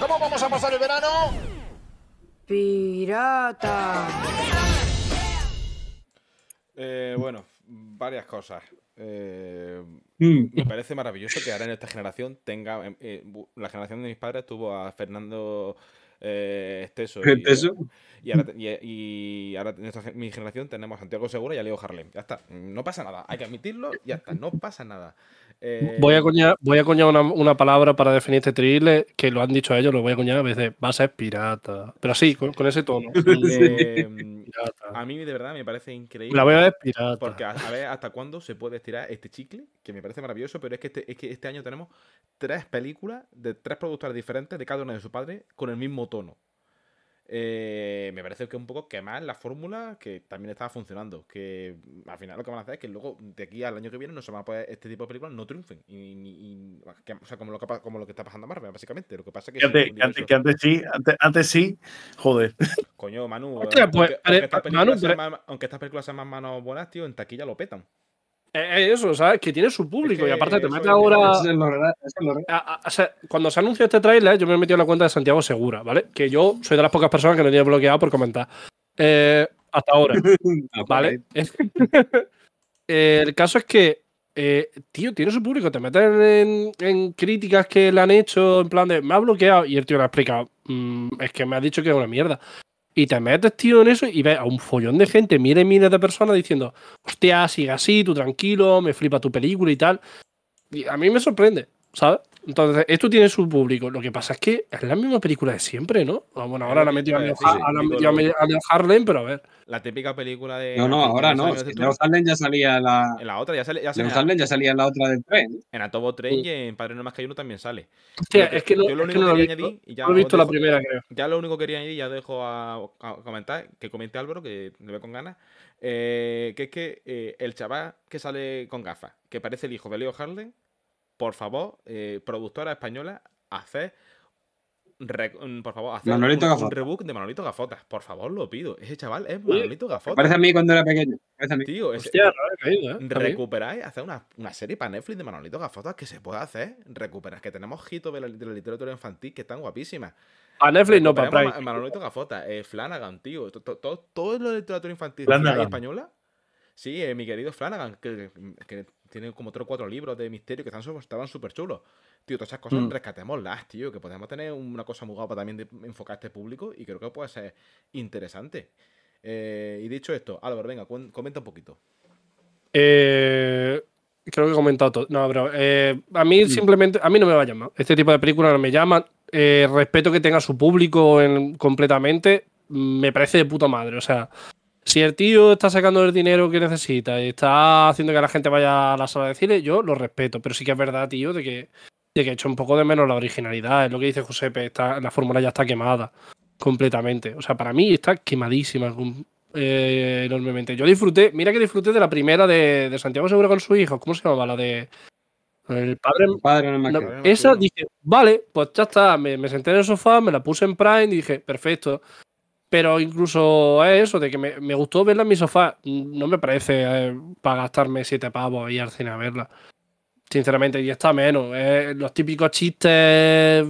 ¿Cómo vamos a pasar el verano? Pirata. Eh, bueno, varias cosas. Eh, mm. me parece maravilloso que ahora en esta generación tenga. Em, eh, la generación de mis padres tuvo a Fernando eh, Esteso. Y, ahora, y, mi generación tenemos a Santiago Segura y a Leo Harlem. Ya está, no pasa nada. Hay que admitirlo, ya está, no pasa nada. Eh, voy a coñar, voy a una, palabra para definir este thriller que lo han dicho ellos, lo voy a coñar a veces, va a ser pirata. Pero así, con, ese tono. Eh, a mí de verdad me parece increíble. La voy a ver Porque a, ver hasta cuándo se puede estirar este chicle, que me parece maravilloso, pero es que este, este año tenemos tres películas de tres productores diferentes de cada una de su padre, con el mismo tono. Eh, me parece que un poco quemar la fórmula que también estaba funcionando. Que mm, al final lo que van a hacer es que luego, de aquí al año que viene, no se van a poder este tipo de películas no triunfen. Y, como lo, que, está pasando Marvel, básicamente. Lo que pasa es que, antes, sí, antes, antes, sí, joder. Coño, Manu. Pues, aunque, estas películas sean más manos buenas, tío, en taquilla lo petan. Eh, eh, eso, sabes que tiene su público y aparte te mete ahora. cuando se anunció este trailer yo me he metido en la cuenta de Santiago Segura, ¿vale? Que yo soy de las pocas personas que no tiene bloqueado por comentar. Eh, hasta ahora. ¿Vale? el caso es que, tío, tiene su público. Te meten en, críticas que le han hecho, en plan de, me ha bloqueado. Y el tío le ha explicado, mm, es que me ha dicho que es una mierda y te metes, tío, en eso y ves a un follón de gente, miles y miles de personas diciendo, hostia, sigue así, tú tranquilo, me flipa tu película y tal. Y a mí me sorprende, ¿sabes? Entonces, esto tiene su público. Lo que pasa es que es la misma película de siempre, ¿no? Ah, bueno, ahora la metió a, a, Leo a, Harlem, pero a ver. La típica película de. No, no, ahora no. En Harlem ya salía la. En la otra, ya sale. ya salía la otra del tren. En Atobo 3 y en Padre No Más Que Uno también sale. es que yo lo único que quería añadir. Y ya he visto la primera, creo. Ya lo único que quería añadir, ya dejo a, comentar, que comente Álvaro, que me ve con ganas. Eh, que es que eh, el chaval que sale con gafas, que parece el hijo de Leo Harlem por favor, eh, productora española, haced mm, por favor, hacer un, rebook de Manolito Gafotas. Por favor, lo pido. Ese chaval es Manolito Gafotas. Parece a mí cuando era pequeño. A mí. Tío, ¿eh? recuperáis, hacer una, una, serie para Netflix de Manolito Gafotas que se pueda hacer. Recuperáis, que tenemos hitos de la, literatura infantil que están guapísimas. A Netflix no, para Manolito Gafotas, eh, Flanagan, tío. Todo, todo, todo, lo de literatura infantil española. Sí, mi querido Flanagan, que, tiene como tres o cuatro libros de misterio que están, estaban súper chulos. Tío, todas esas cosas mm. rescatémoslas, tío, que podemos tener una cosa muy guapa también de enfocar este público y creo que puede ser interesante. Eh, y dicho esto, Álvaro, venga, comenta un poquito. Eh, creo que he comentado todo. No, bro. Eh, a mí mm. simplemente, a mí no me va a llamar. Este tipo de películas no me llaman. respeto que tenga su público completamente, me parece de puta madre. O sea, si el tío está sacando el dinero que necesita y está haciendo que la gente vaya a la sala de cine, yo lo respeto. Pero sí que es verdad, tío, de que, he hecho un poco de menos la originalidad. Es lo que dice Josepe, está, la fórmula ya está quemada completamente. O sea, para mí está quemadísima eh, enormemente. Yo disfruté, mira que disfruté de la primera de, Santiago Seguro con su hijo. ¿Cómo se llamaba? La de. El padre, el padre la, esa dije, vale, pues ya está, me, me, senté en el sofá, me la puse en Prime y dije, perfecto, pero incluso eso, de que me, gustó verla en mi sofá, no me parece eh, para gastarme siete pavos y al cine a verla. Sinceramente, y está menos. Eh, los típicos chistes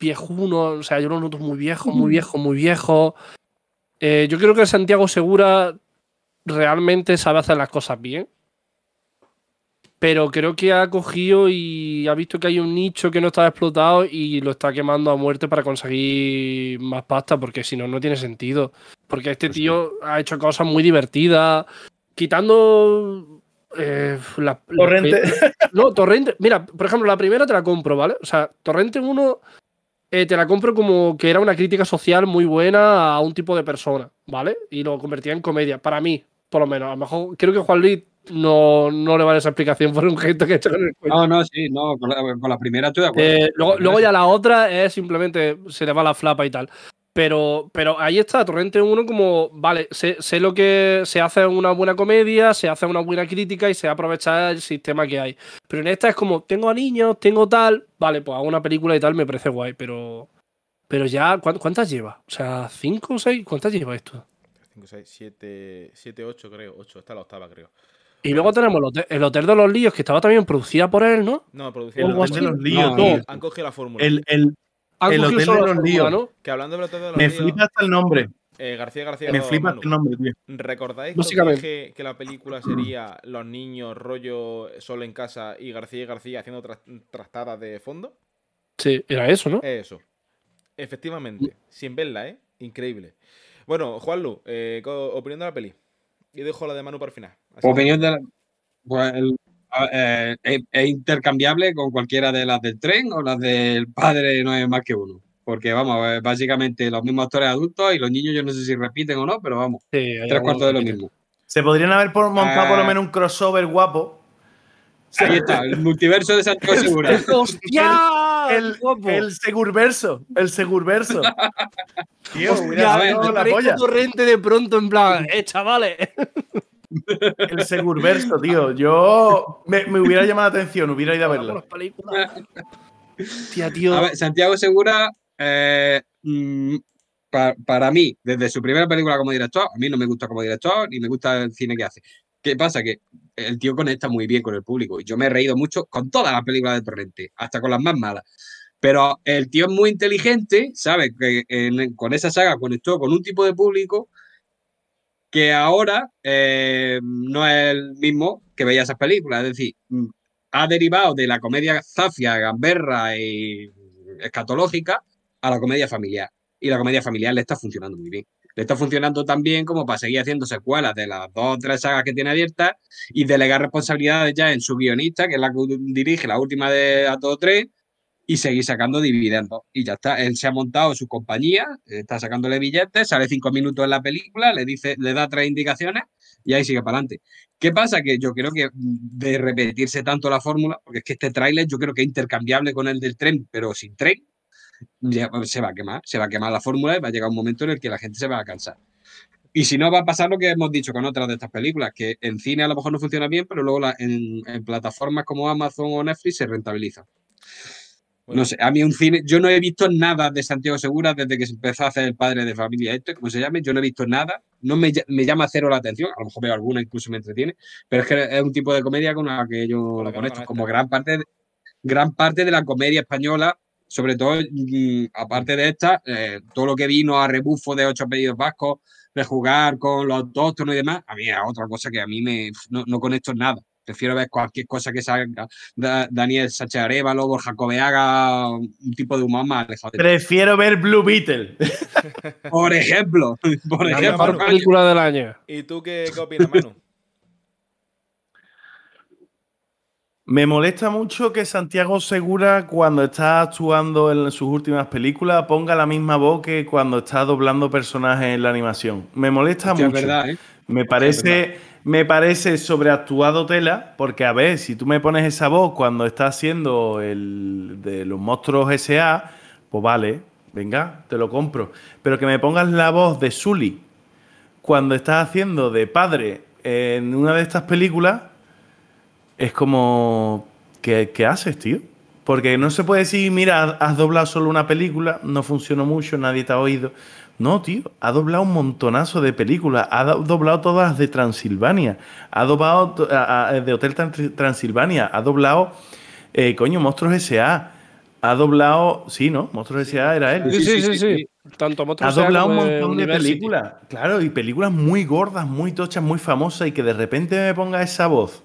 viejunos, o sea, yo los noto muy viejos, muy mm. viejos, muy viejos. Eh, yo creo que Santiago Segura realmente sabe hacer las cosas bien pero creo que ha cogido y ha visto que hay un nicho que no está explotado y lo está quemando a muerte para conseguir más pasta, porque si no, no tiene sentido. Porque este pues tío ha hecho cosas muy divertidas, quitando eh, torrente. no, Torrente. Mira, por ejemplo, la primera te la compro, ¿vale? O sea, Torrente 1 eh, te la compro como que era una crítica social muy buena a un tipo de persona, ¿vale? Y lo convertía en comedia, para mí, por lo menos. A lo mejor creo que Juan Luis no, le vale esa explicación por un gesto que he hecho con el No, no, sí, no, con la, primera estoy de acuerdo. Eh, luego, ya la otra es simplemente se le va la flapa y tal. Pero, pero ahí está, Torrente 1 como, vale, sé, lo que se hace en una buena comedia, se hace una buena crítica y se aprovecha el sistema que hay. Pero en esta es como, tengo a niños, tengo tal, vale, pues hago una película y tal, me parece guay, pero... Pero ya, ¿cuántas lleva? O sea, ¿cinco o seis? ¿Cuántas lleva esto? 5, 6, 7, 8 creo, 8, está la octava creo. Y luego tenemos el hotel, de los Líos, que estaba también producida por él, ¿no? No, producida por El Hotel de los Líos, Han cogido la fórmula. El, el, el Hotel de los Líos. ¿no? Que hablando del Hotel de los Me Líos. Me flipa hasta el nombre. Eh, García García. Me flipa el nombre, tío. ¿Recordáis que, que la película sería Los niños, rollo solo en casa y García y García haciendo trastadas de fondo? Sí, era eso, ¿no? Eso. Efectivamente. Mm. Sin verla, ¿eh? Increíble. Bueno, Juanlu, eh, opinión de la peli. Y dejo la de Manu para el final. Opinión de la, pues, eh, es, intercambiable con cualquiera de las del tren o las del padre, no es más que uno. Porque vamos, eh, básicamente los mismos actores adultos y los niños, yo no sé si repiten o no, pero vamos, tres cuartos de lo mismo. Se podrían haber por, montado por lo ah. menos un crossover guapo. Ahí está, el multiverso de Santiago Segura. ¡Hostia! El, el, Segurverso. El Segurverso. Tío, mira, la torrente de pronto en plan, ¡eh, chavales! El verso, tío. Yo me, hubiera llamado la atención, hubiera ido a verlo. Tía, tío. Santiago Segura, eh, mm, para, mí, desde su primera película como director, a mí no me gusta como director ni me gusta el cine que hace. ¿Qué pasa? Que el tío conecta muy bien con el público y yo me he reído mucho con todas las películas de Torrente, hasta con las más malas. Pero el tío es muy inteligente, sabe que con esa saga conectó con un tipo de público que ahora eh, no es el mismo que veía esas películas. Es decir, mm, ha derivado de la comedia zafia, gamberra y escatológica a la comedia familiar. Y la comedia familiar le está funcionando muy bien. Le está funcionando también como para seguir haciendo secuelas de las dos o tres sagas que tiene abiertas y delegar responsabilidades ya en su guionista, que es la que dirige la última de A Todo Tres, y seguir sacando dividendos. Y ya está, él se ha montado su compañía, está sacándole billetes, sale cinco minutos en la película, le dice, le da tres indicaciones y ahí sigue para adelante. ¿Qué pasa? Que yo creo que de repetirse tanto la fórmula, porque es que este tráiler yo creo que es intercambiable con el del tren, pero sin tren, pues, se va a quemar, se va a quemar la fórmula y va a llegar un momento en el que la gente se va a cansar. Y si no, va a pasar lo que hemos dicho con otras de estas películas, que en cine a lo mejor no funciona bien, pero luego en, en plataformas como Amazon o Netflix se rentabiliza. No sé, a mí un cine, yo no he visto nada de Santiago Segura desde que se empezó a hacer el padre de familia, esto, como se llame, yo no he visto nada, no me, llama cero la atención, a lo mejor veo alguna, incluso me entretiene, pero es que es un tipo de comedia con la que yo la conecto, como gran parte, de, gran parte de la comedia española, sobre todo, aparte de esta, eh, todo lo que vino a rebufo de ocho apellidos vascos, de jugar con los autóctonos y demás, a mí es otra cosa que a mí me, no, no conecto nada. Prefiero ver cualquier cosa que salga Daniel Sánchez Arevalo, Borja un tipo de humano más alejado. Prefiero ver Blue Beetle. por ejemplo. Por la ejemplo. película del año. ¿Y tú qué, opinas, Manu? Me molesta mucho que Santiago Segura, cuando está actuando en sus últimas películas, ponga la misma voz que cuando está doblando personajes en la animación. Me molesta mucho. ¿eh? Es verdad, Me parece me parece sobreactuado tela, porque a ver, si tú me pones esa voz cuando estás haciendo el de los monstruos S.A., pues vale, venga, te lo compro. Pero que me pongas la voz de Sully cuando estás haciendo de padre en una de estas películas, es como, ¿qué, qué haces, tío? Porque no se puede decir, mira, has doblado solo una película, no funcionó mucho, nadie te ha oído. No, tío, ha doblado un montonazo de películas, ha doblado todas las de Transilvania, ha doblado de Hotel Transilvania, ha doblado, eh, coño, Monstruos S.A., ha doblado, sí, ¿no? Monstruos S.A. era él. Sí, sí, sí, Tanto Monstruos Ha doblado un montón de películas, claro, y películas muy gordas, muy tochas, muy famosas, y que de repente me ponga esa voz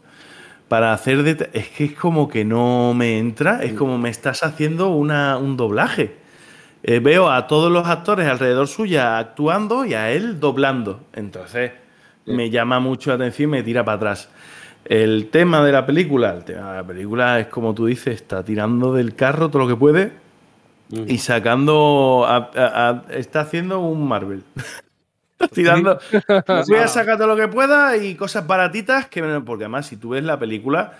para hacer... de. Es que es como que no me entra, es como me estás haciendo un doblaje. Eh, veo a todos los actores alrededor suya actuando y a él doblando. Entonces me llama mucho la atención y me tira para atrás. El tema de la película, la película es como tú dices, está tirando del carro todo lo que puede y sacando, está haciendo un Marvel. tirando, voy a sacar todo lo que pueda y cosas baratitas que porque además si tú ves la película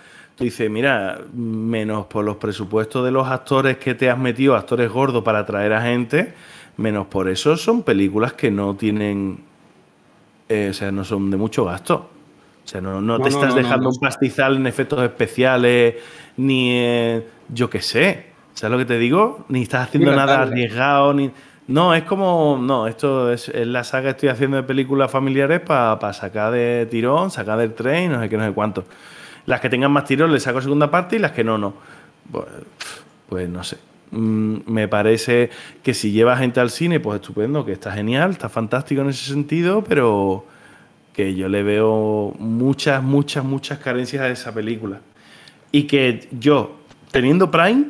dice, mira, menos por los presupuestos de los actores que te has metido, actores gordos para atraer a gente, menos por eso son películas que no tienen, eh, o sea, no son de mucho gasto. O sea, no, te estás dejando un pastizal en efectos especiales, ni yo qué sé. ¿Sabes lo que te digo? Ni estás haciendo nada arriesgado, ni... No, es como. No, esto es, la saga que estoy haciendo de películas familiares para sacar de tirón, sacar del tren, no sé qué, no sé cuánto. Las que tengan más tiros les saco segunda parte y las que no, no. Pues, no sé. Mm, me parece que si lleva gente al cine, pues estupendo, que está genial, está fantástico en ese sentido, pero que yo le veo muchas, muchas, muchas carencias a esa película. Y que yo, teniendo Prime,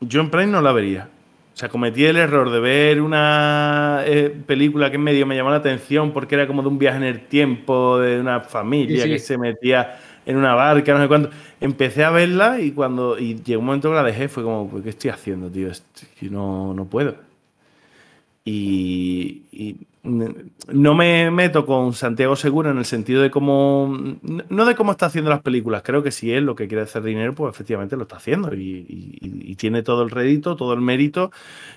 yo en Prime no la vería. O sea, cometí el error de ver una eh, película que en medio me llamó la atención porque era como de un viaje en el tiempo, de una familia que se metía en una barca, no sé cuánto. Empecé a verla y cuando y llegó un momento que la dejé, fue como, ¿qué estoy haciendo, tío? Yo no, no puedo. y, no me meto con Santiago Segura en el sentido de cómo, no de cómo está haciendo las películas, creo que si él lo que quiere hacer dinero, pues efectivamente lo está haciendo y, tiene todo el rédito, todo el mérito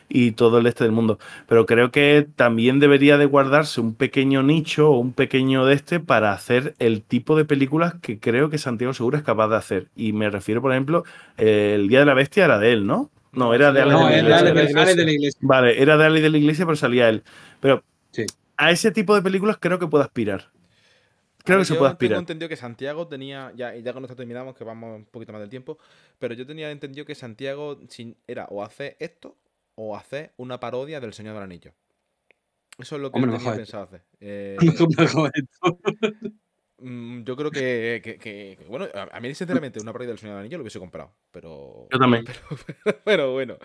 y todo el este del mundo. Pero creo que también debería de guardarse un pequeño nicho o un pequeño de este para hacer el tipo de películas que creo que Santiago Segura es capaz de hacer. Y me refiero, por ejemplo, eh, El Día de la Bestia era de él, ¿no? No, era de Vale, era de Ale de la Iglesia, pero salía él. Pero a ese tipo de películas creo que puede aspirar. Creo que se puede aspirar. yo Tengo entendido que Santiago tenía, ya, ya nos terminamos, que vamos un poquito más del tiempo, pero yo tenía entendido que Santiago era o hace esto o hace una parodia del Señor del Anillo. Eso es lo que Hombre, tenía pensado hacer. Eh, mm, yo creo que, bueno, a mí sinceramente una parodia del Señor del Anillo lo hubiese comprado, pero... Yo también. pero bueno.